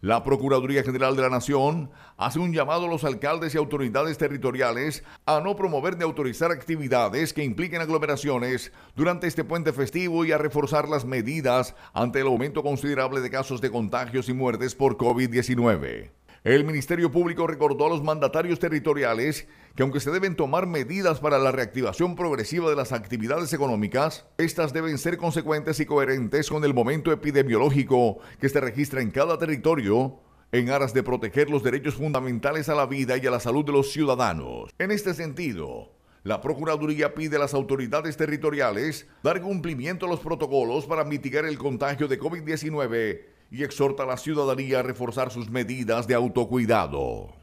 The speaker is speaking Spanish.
La Procuraduría General de la Nación hace un llamado a los alcaldes y autoridades territoriales a no promover ni autorizar actividades que impliquen aglomeraciones durante este puente festivo y a reforzar las medidas ante el aumento considerable de casos de contagios y muertes por COVID-19. El Ministerio Público recordó a los mandatarios territoriales que aunque se deben tomar medidas para la reactivación progresiva de las actividades económicas, estas deben ser consecuentes y coherentes con el momento epidemiológico que se registra en cada territorio en aras de proteger los derechos fundamentales a la vida y a la salud de los ciudadanos. En este sentido, la Procuraduría pide a las autoridades territoriales dar cumplimiento a los protocolos para mitigar el contagio de COVID-19 y exhorta a la ciudadanía a reforzar sus medidas de autocuidado.